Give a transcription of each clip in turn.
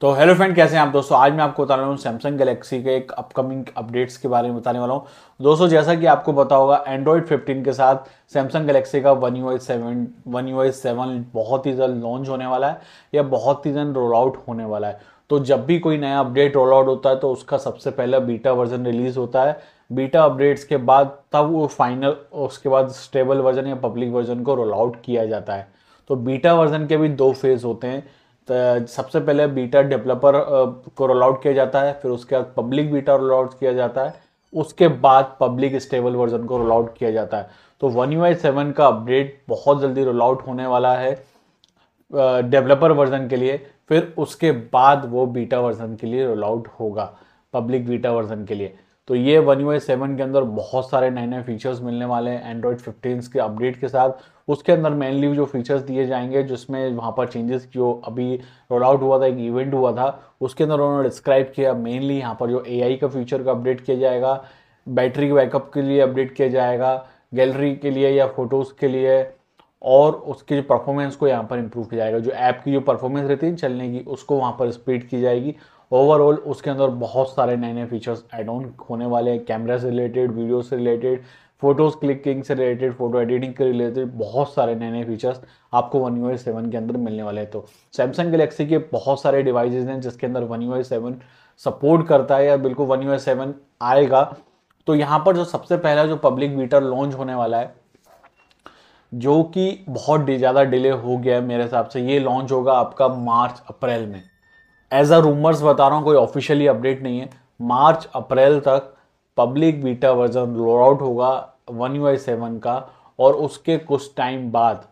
तो hello friend कैसे हैं आप दोस्तों आज मैं आपको बता रहा हूँ सैमसंग गैलेक्सी के एक अपकमिंग अपडेट्स के बारे में बताने वाला हूँ दोस्तों जैसा कि आपको पता होगा एंड्रॉयड 15 के साथ सैमसंग गैलेक्सी का one U seven one U seven बहुत ही जल्द लॉन्च होने वाला है या बहुत ही जल्द रोल आउट होने वाला है तो जब भी कोई नया अपडेट रोल आउट होता है तो उसका सबसे पहला बीटा वर्जन रिलीज होता है बीटा अपडेट्स के बाद तब वो फाइनल उसके बाद स्टेबल वर्जन या पब्लिक वर्जन को रोल आउट किया जाता है तो बीटा वर्जन के भी दो फेज होते हैं तो सबसे पहले बीटा डेवलपर को रोल आउट किया जाता है फिर उसके बाद पब्लिक बीटा रोल आउट किया जाता है उसके बाद पब्लिक स्टेबल वर्जन को रोल आउट किया जाता है तो वन यू सेवन का अपडेट बहुत जल्दी रोल आउट होने वाला है डेवलपर वर्जन के लिए फिर उसके बाद वो बीटा वर्जन के लिए रोल आउट होगा पब्लिक बीटा वर्जन के लिए तो ये वन यू सेवन के अंदर बहुत सारे नए नए फीचर्स मिलने वाले हैं एंड्रॉयड फिफ्टीन के अपडेट के साथ उसके अंदर मेनली जो फीचर्स दिए जाएंगे जिसमें वहाँ पर चेंजेस जो अभी रोल आउट हुआ था एक इवेंट हुआ था उसके अंदर उन्होंने डिस्क्राइब किया मेनली यहाँ पर जो ए का फीचर का अपडेट किया जाएगा बैटरी बैकअप के लिए अपडेट किया जाएगा गैलरी के लिए या फोटोज़ के लिए और उसके जो परफॉर्मेंस को यहाँ पर इम्प्रूव किया जाएगा जो ऐप की जो परफॉर्मेंस रहती है चलने की उसको वहाँ पर स्पीड की जाएगी ओवरऑल उसके अंदर बहुत सारे नए नए फीचर्स एड ऑन होने वाले हैं कैमरा से रिलेटेड वीडियो से रिलेटेड फोटोज़ क्लिकिंग से रिलेटेड फोटो एडिटिंग के रिलेटेड बहुत सारे नए नए फीचर्स आपको वन यू सेवन के अंदर मिलने वाले हैं तो सैमसंग गलेक्सी के बहुत सारे डिवाइसेज हैं जिसके अंदर वन यू सेवन सपोर्ट करता है या बिल्कुल वन यू सेवन आएगा तो यहाँ पर जो सबसे पहला जो पब्लिक मीटर लॉन्च होने वाला है जो कि बहुत ज़्यादा डिले हो गया है मेरे हिसाब से ये लॉन्च होगा आपका मार्च अप्रैल में एज अ रूमर्स बता रहा हूँ कोई ऑफिशियली अपडेट नहीं है मार्च अप्रैल तक public beta version roll out होगा वन यू आई सेवन का और उसके कुछ टाइम बाद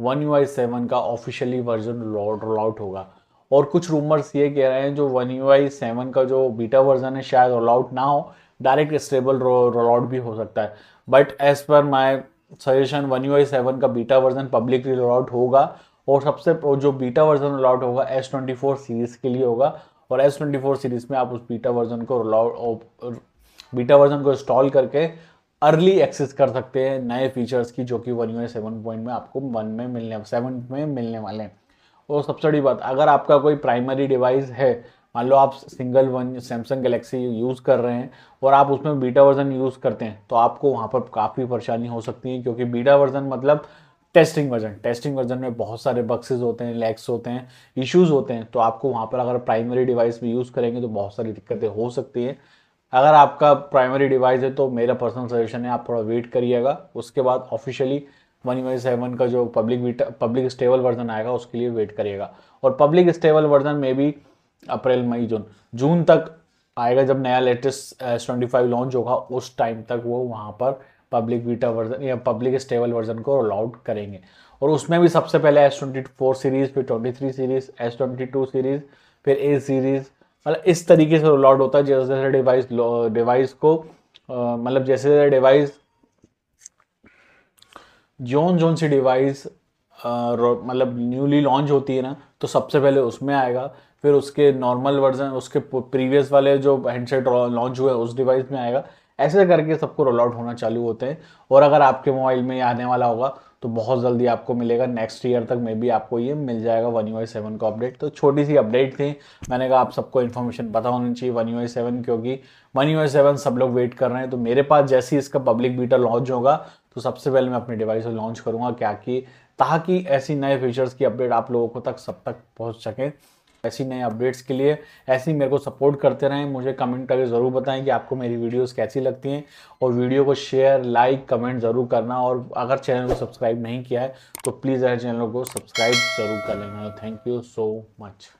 वन यू आई सेवन का ऑफिशियली वर्जन रोल आउट होगा और कुछ रूमर्स ये कह रहे हैं जो वन यू आई सेवन का जो बीटा वर्जन है शायद रोल आउट ना हो डायरेक्ट स्टेबल रोल आउट भी हो सकता है but as per my suggestion one U I seven का beta version publicly roll out होगा और सबसे जो बीटा वर्जन रोल आउट होगा एस ट्वेंटी फोर सीरीज़ के लिए होगा और एस ट्वेंटी फोर सीरीज़ में आप उस बीटा वर्जन को रोल आउट बीटा वर्जन को इंस्टॉल करके अर्ली एक्सेस कर सकते हैं नए फीचर्स की जो कि वन यू सेवन पॉइंट में आपको वन में मिलने सेवन में मिलने वाले हैं और सबसे बड़ी बात अगर आपका कोई प्राइमरी डिवाइस है मान लो आप single one Samsung Galaxy use कर रहे हैं और आप उसमें बीटा वर्जन यूज़ करते हैं तो आपको वहाँ पर काफ़ी परेशानी हो सकती है क्योंकि बीटा वर्जन मतलब टेस्टिंग वर्जन टेस्टिंग वर्जन में बहुत सारे बक्सेस होते हैं लैक्स होते हैं इश्यूज़ होते हैं तो आपको वहाँ पर अगर प्राइमरी डिवाइस भी यूज़ करेंगे तो बहुत सारी दिक्कतें हो सकती हैं अगर आपका प्राइमरी डिवाइस है तो मेरा पर्सनल सजेशन है आप थोड़ा वेट करिएगा उसके बाद ऑफिशियली वन यू सेवन का जो पब्लिक पब्लिक स्टेबल वर्जन आएगा उसके लिए वेट करिएगा और पब्लिक स्टेबल वर्जन में भी अप्रैल मई जून जून तक आएगा जब नया लेटेस्ट ट्वेंटी फाइव लॉन्च होगा उस टाइम तक वो वहाँ पर पब्लिक बीटा वर्जन या पब्लिक स्टेबल वर्जन को रोल आउट करेंगे और उसमें भी सबसे पहले एस ट्वेंटी फोर सीरीज़ फिर twenty three series S twenty two series फिर ए सीरीज़ मतलब इस तरीके से रोल आउट होता है जैसे जैसे डिवाइस डिवाइस को मतलब जैसे जैसे डिवाइस जोन जोन सी डिवाइस मतलब न्यूली लॉन्च होती है ना तो सबसे पहले उसमें आएगा फिर उसके नॉर्मल वर्जन उसके प्रीवियस वाले जो हैंडसेट लॉन्च हुए उस डिवाइस में आएगा ऐसे करके सबको रोल आउट होना चालू होते हैं और अगर आपके मोबाइल में आने वाला होगा तो बहुत जल्दी आपको मिलेगा नेक्स्ट ईयर तक मे भी आपको ये मिल जाएगा वन यू सेवन का अपडेट तो छोटी सी अपडेट थी मैंने कहा आप सबको इन्फॉर्मेशन पता होनी चाहिए वन यू सेवन क्योंकि वन यू सेवन सब लोग वेट कर रहे हैं तो मेरे पास जैसे ही इसका पब्लिक बीटा लॉन्च होगा तो सबसे पहले मैं अपने डिवाइस को लॉन्च करूँगा क्या कि ताकि ऐसी नए फीचर्स की अपडेट आप लोगों को तक सब तक पहुँच सकें ऐसी नए अपडेट्स के लिए ऐसे ही मेरे को सपोर्ट करते रहें मुझे कमेंट करके ज़रूर बताएं कि आपको मेरी वीडियोस कैसी लगती हैं और वीडियो को शेयर लाइक कमेंट ज़रूर करना और अगर चैनल को सब्सक्राइब नहीं किया है तो प्लीज़ अगर चैनल को सब्सक्राइब ज़रूर कर लेना थैंक यू सो मच